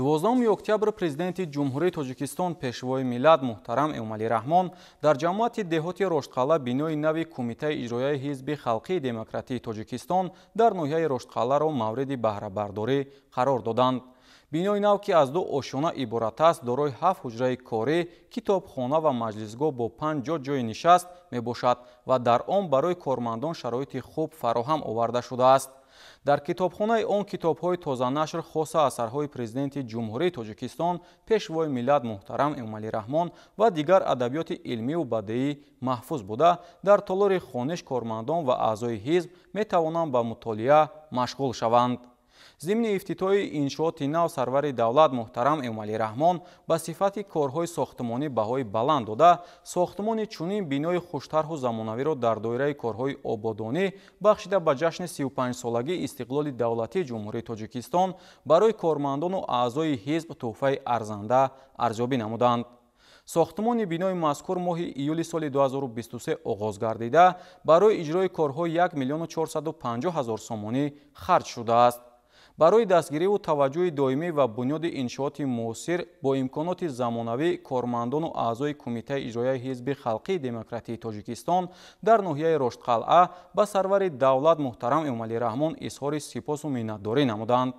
12 октябр президенти ҷумҳурии тоҷикистон пешвои миллат муҳтарам эмомалӣ раҳмон дар ҷамоати деҳоти роштқала бинои нави кумитаи иҷроияи ҳизби халқии демократии тоҷикистон дар ноҳияи роштқаларо мавриди баҳрабардорӣ қарор доданд бинои нав ки аз ду ошёна иборат аст дорои ҳафт ҳуҷраи корӣ китобхона ва маҷлисгоҳ бо панҷо ҷои нишаст мебошад ва дар он барои кормандон шароити хуб фароҳам оварда шудааст дар китобхонаи он китобҳои тозанашр хоса асарҳои президенти ҷумҳурии тоҷикистон пешвои миллат муҳтарам эмомалӣ раҳмон ва дигар адабиёти илмию бадеӣ маҳфуз буда дар толори хониш кормандон ва аъзои ҳизб метавонанд ба мутолиа машғул шаванд зимни ифтитиҳои иншооти нав сарвари давлат муҳтарам эмомалӣ раҳмон ба сифати корҳои сохтмонӣ баҳои баланд дода сохтмони чунин бинои хуштарҳу замонавиро дар доираи корҳои ободонӣ бахшида ба ҷашни сиюпанҷсолагии истиқлоли давлати ҷумҳурии тоҷикистон барои кормандону аъзои ҳизб тӯҳфаи арзанда арзёбӣ намуданд сохтмони бинои мазкур моҳи июли соли 2023 оғоз гардида барои иҷрои корҳо 1 45 000 сомонӣ харҷ шудааст барои дастгириву таваҷҷӯҳи доимӣ ва бунёди иншооти муосир бо имконоти замонавӣ кормандону аъзои кумитаи иҷрояи ҳизби халқии демократии тоҷикистон дар ноҳияи рошдқалъа ба сарвари давлат муҳтарам эмомалӣ раҳмон изҳори сипосу миннатдорӣ намуданд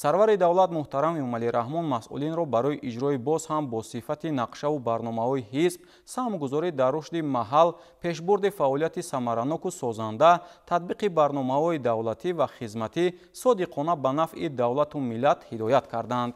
сарвари давлат муҳтарами умалирахмон масъулинро барои иҷрои боз ҳам бо сифати нақшаву барномаҳои ҳизб саҳмгузорӣ дар рушди маҳал пешбурди фаъолияти самараноку созанда татбиқи барномаҳои давлатӣ ва хизматӣ содиқона ба нафъи давлату миллат ҳидоят карданд